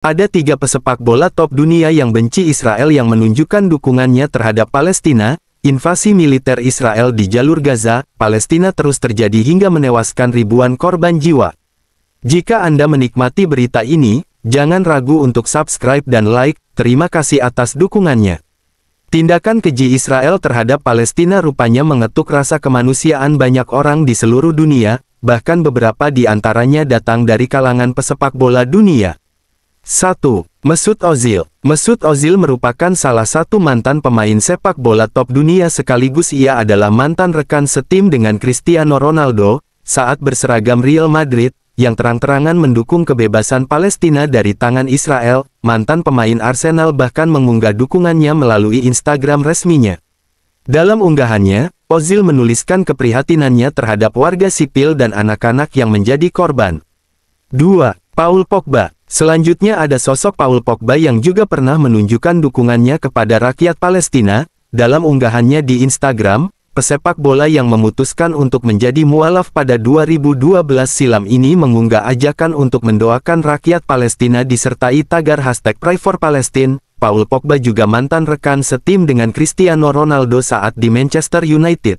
Ada tiga pesepak bola top dunia yang benci Israel yang menunjukkan dukungannya terhadap Palestina, invasi militer Israel di jalur Gaza, Palestina terus terjadi hingga menewaskan ribuan korban jiwa. Jika Anda menikmati berita ini, jangan ragu untuk subscribe dan like, terima kasih atas dukungannya. Tindakan keji Israel terhadap Palestina rupanya mengetuk rasa kemanusiaan banyak orang di seluruh dunia, bahkan beberapa di antaranya datang dari kalangan pesepak bola dunia. 1. Mesut Ozil Mesut Ozil merupakan salah satu mantan pemain sepak bola top dunia sekaligus ia adalah mantan rekan setim dengan Cristiano Ronaldo saat berseragam Real Madrid yang terang-terangan mendukung kebebasan Palestina dari tangan Israel, mantan pemain Arsenal bahkan mengunggah dukungannya melalui Instagram resminya. Dalam unggahannya, Ozil menuliskan keprihatinannya terhadap warga sipil dan anak-anak yang menjadi korban. 2. Paul Pogba Selanjutnya ada sosok Paul Pogba yang juga pernah menunjukkan dukungannya kepada rakyat Palestina, dalam unggahannya di Instagram, pesepak bola yang memutuskan untuk menjadi mualaf pada 2012 silam ini mengunggah ajakan untuk mendoakan rakyat Palestina disertai tagar hashtag Pray for Palestine. Paul Pogba juga mantan rekan setim dengan Cristiano Ronaldo saat di Manchester United.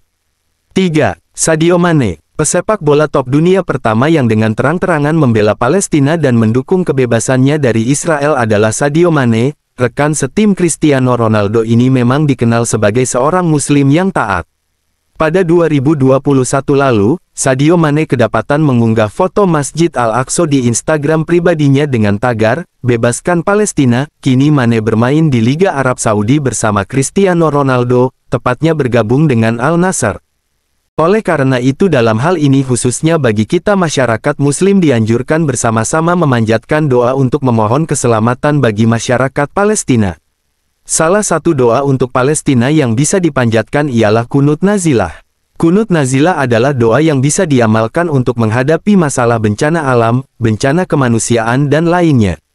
3. Sadio Mane Pesepak bola top dunia pertama yang dengan terang-terangan membela Palestina dan mendukung kebebasannya dari Israel adalah Sadio Mane, rekan setim Cristiano Ronaldo ini memang dikenal sebagai seorang muslim yang taat. Pada 2021 lalu, Sadio Mane kedapatan mengunggah foto Masjid Al-Aqsa di Instagram pribadinya dengan tagar, Bebaskan Palestina, kini Mane bermain di Liga Arab Saudi bersama Cristiano Ronaldo, tepatnya bergabung dengan Al-Nasr. Oleh karena itu dalam hal ini khususnya bagi kita masyarakat muslim dianjurkan bersama-sama memanjatkan doa untuk memohon keselamatan bagi masyarakat Palestina. Salah satu doa untuk Palestina yang bisa dipanjatkan ialah kunut nazilah. Kunut nazilah adalah doa yang bisa diamalkan untuk menghadapi masalah bencana alam, bencana kemanusiaan dan lainnya.